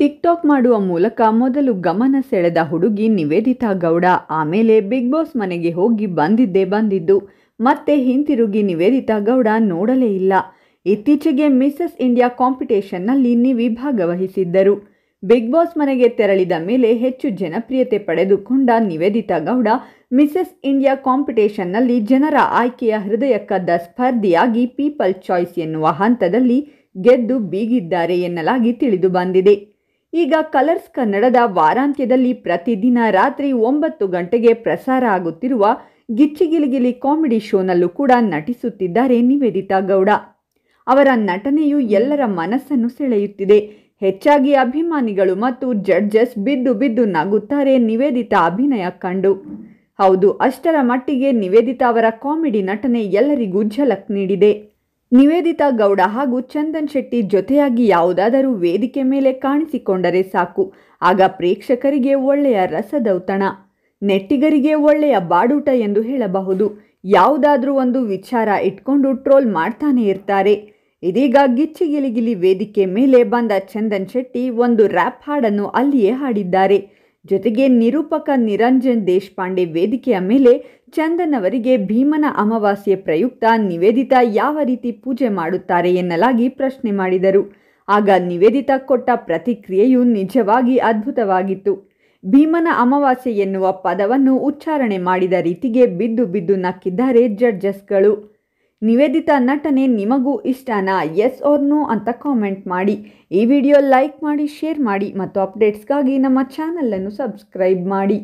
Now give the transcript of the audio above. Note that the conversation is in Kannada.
ಟಿಕ್ಟಾಕ್ ಮಾಡುವ ಮೂಲಕ ಮೊದಲು ಗಮನ ಸೆಳೆದ ಹುಡುಗಿ ನಿವೇದಿತಾ ಗೌಡ ಆಮೇಲೆ ಬಿಗ್ ಬಾಸ್ ಮನೆಗೆ ಹೋಗಿ ಬಂದಿದ್ದೇ ಬಂದಿದ್ದು ಮತ್ತೆ ಹಿಂತಿರುಗಿ ನಿವೇದಿತಾ ಗೌಡ ನೋಡಲೇ ಇಲ್ಲ ಇತ್ತೀಚೆಗೆ ಮಿಸಸ್ ಇಂಡಿಯಾ ಕಾಂಪಿಟೇಷನ್ನಲ್ಲಿ ನಿವಿ ಭಾಗವಹಿಸಿದ್ದರು ಬಿಗ್ ಬಾಸ್ ಮನೆಗೆ ತೆರಳಿದ ಮೇಲೆ ಹೆಚ್ಚು ಜನಪ್ರಿಯತೆ ಪಡೆದುಕೊಂಡ ನಿವೇದಿತಾ ಗೌಡ ಮಿಸಸ್ ಇಂಡಿಯಾ ಕಾಂಪಿಟೇಷನ್ನಲ್ಲಿ ಜನರ ಆಯ್ಕೆಯ ಹೃದಯ ಕದ್ದ ಸ್ಪರ್ಧಿಯಾಗಿ ಪೀಪಲ್ ಚಾಯ್ಸ್ ಎನ್ನುವ ಹಂತದಲ್ಲಿ ಗೆದ್ದು ಬೀಗಿದ್ದಾರೆ ಎನ್ನಲಾಗಿ ತಿಳಿದು ಬಂದಿದೆ ಈಗ ಕಲರ್ಸ್ ಕನ್ನಡದ ವಾರಾಂತ್ಯದಲ್ಲಿ ಪ್ರತಿದಿನ ರಾತ್ರಿ ಒಂಬತ್ತು ಗಂಟೆಗೆ ಪ್ರಸಾರ ಆಗುತ್ತಿರುವ ಗಿಚ್ಚಿಗಿಲಿಗಿಲಿ ಕಾಮಿಡಿ ಶೋನಲ್ಲೂ ಕೂಡ ನಟಿಸುತ್ತಿದ್ದಾರೆ ನಿವೇದಿತಾ ಗೌಡ ಅವರ ನಟನೆಯು ಎಲ್ಲರ ಮನಸ್ಸನ್ನು ಸೆಳೆಯುತ್ತಿದೆ ಹೆಚ್ಚಾಗಿ ಅಭಿಮಾನಿಗಳು ಮತ್ತು ಜಡ್ಜಸ್ ಬಿದ್ದು ಬಿದ್ದು ನಗುತ್ತಾರೆ ನಿವೇದಿತಾ ಅಭಿನಯ ಕಂಡು ಹೌದು ಅಷ್ಟರ ಮಟ್ಟಿಗೆ ನಿವೇದಿತಾ ಅವರ ಕಾಮಿಡಿ ನಟನೆ ಎಲ್ಲರಿಗೂ ಝಲಕ್ ನೀಡಿದೆ ನಿವೇದಿತಾ ಗೌಡ ಹಾಗೂ ಚಂದನ್ ಶೆಟ್ಟಿ ಜೊತೆಯಾಗಿ ಯಾವುದಾದರೂ ವೇದಿಕೆ ಮೇಲೆ ಕಾಣಿಸಿಕೊಂಡರೆ ಸಾಕು ಆಗ ಪ್ರೇಕ್ಷಕರಿಗೆ ಒಳ್ಳೆಯ ರಸದೌತಣ ನೆಟ್ಟಿಗರಿಗೆ ಒಳ್ಳೆಯ ಬಾಡೂಟ ಎಂದು ಹೇಳಬಹುದು ಯಾವುದಾದ್ರೂ ಒಂದು ವಿಚಾರ ಇಟ್ಕೊಂಡು ಟ್ರೋಲ್ ಮಾಡ್ತಾನೆ ಇರ್ತಾರೆ ಇದೀಗ ಗಿಚ್ಚಿಗಿಲಿಗಿಲಿ ವೇದಿಕೆ ಮೇಲೆ ಬಂದ ಚಂದನ್ ಶೆಟ್ಟಿ ಒಂದು ರ್ಯಾಪ್ ಹಾಡನ್ನು ಅಲ್ಲಿಯೇ ಹಾಡಿದ್ದಾರೆ ಜೊತೆಗೆ ನಿರೂಪಕ ನಿರಂಜನ್ ದೇಶಪಾಂಡೆ ವೇದಿಕೆಯ ಮೇಲೆ ಚಂದನ್ ಅವರಿಗೆ ಭೀಮನ ಅಮಾವಾಸ್ಯೆ ಪ್ರಯುಕ್ತ ನಿವೇದಿತ ಯಾವ ರೀತಿ ಪೂಜೆ ಮಾಡುತ್ತಾರೆ ಎನ್ನಲಾಗಿ ಪ್ರಶ್ನೆ ಮಾಡಿದರು ಆಗ ನಿವೇದಿತ ಕೊಟ್ಟ ಪ್ರತಿಕ್ರಿಯೆಯು ನಿಜವಾಗಿ ಅದ್ಭುತವಾಗಿತ್ತು ಭೀಮನ ಅಮಾವಾಸ್ಯೆ ಎನ್ನುವ ಪದವನ್ನು ಉಚ್ಚಾರಣೆ ಮಾಡಿದ ರೀತಿಗೆ ಬಿದ್ದು ಬಿದ್ದು ನಕ್ಕಿದ್ದಾರೆ ಜಡ್ಜಸ್ಗಳು ನಿವೇದಿತ ನಟನೆ ನಿಮಗೂ ಇಷ್ಟನಾ ಎಸ್ ಓರ್ ನೋ ಅಂತ ಕಾಮೆಂಟ್ ಮಾಡಿ ಈ ವಿಡಿಯೋ ಲೈಕ್ ಮಾಡಿ ಶೇರ್ ಮಾಡಿ ಮತ್ತು ಅಪ್ಡೇಟ್ಸ್ಗಾಗಿ ನಮ್ಮ ಚಾನಲನ್ನು ಸಬ್ಸ್ಕ್ರೈಬ್ ಮಾಡಿ